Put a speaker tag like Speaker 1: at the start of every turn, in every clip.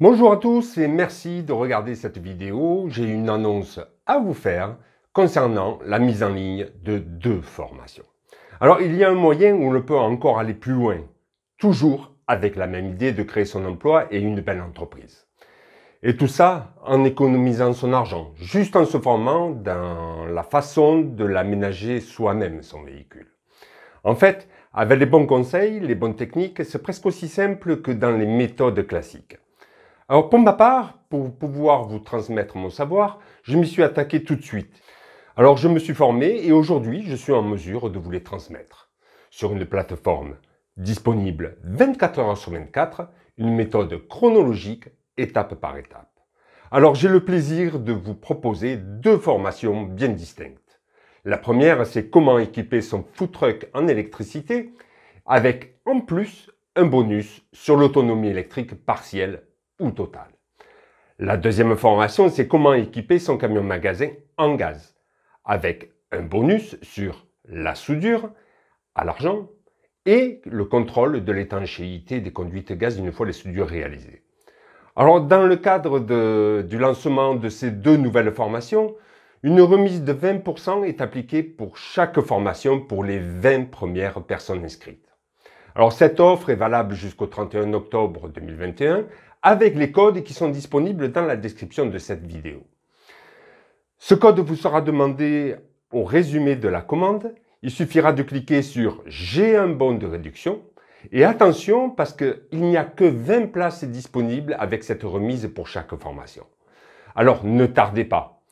Speaker 1: Bonjour à tous et merci de regarder cette vidéo. J'ai une annonce à vous faire concernant la mise en ligne de deux formations. Alors il y a un moyen où on peut encore aller plus loin, toujours avec la même idée de créer son emploi et une belle entreprise. Et tout ça en économisant son argent, juste en se formant dans la façon de l'aménager soi-même son véhicule. En fait, avec les bons conseils, les bonnes techniques, c'est presque aussi simple que dans les méthodes classiques. Alors pour ma part, pour pouvoir vous transmettre mon savoir, je m'y suis attaqué tout de suite. Alors je me suis formé et aujourd'hui je suis en mesure de vous les transmettre. Sur une plateforme disponible 24 heures sur 24, une méthode chronologique étape par étape. Alors j'ai le plaisir de vous proposer deux formations bien distinctes. La première, c'est comment équiper son food truck en électricité avec en plus un bonus sur l'autonomie électrique partielle ou Total. La deuxième formation, c'est comment équiper son camion magasin en gaz, avec un bonus sur la soudure à l'argent et le contrôle de l'étanchéité des conduites gaz une fois les soudures réalisées. Alors, dans le cadre du lancement de ces deux nouvelles formations, une remise de 20% est appliquée pour chaque formation pour les 20 premières personnes inscrites. Alors cette offre est valable jusqu'au 31 octobre 2021 avec les codes qui sont disponibles dans la description de cette vidéo. Ce code vous sera demandé au résumé de la commande. Il suffira de cliquer sur « J'ai un bon de réduction » et attention parce qu'il n'y a que 20 places disponibles avec cette remise pour chaque formation. Alors ne tardez pas.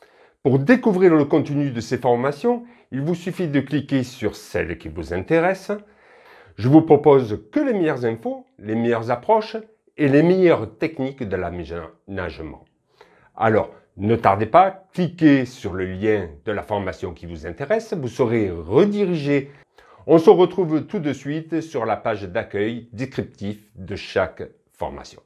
Speaker 1: Pour découvrir le contenu de ces formations, il vous suffit de cliquer sur celle qui vous intéresse, je vous propose que les meilleures infos, les meilleures approches et les meilleures techniques de l'aménagement. Alors, ne tardez pas, cliquez sur le lien de la formation qui vous intéresse, vous serez redirigé. On se retrouve tout de suite sur la page d'accueil descriptif de chaque formation.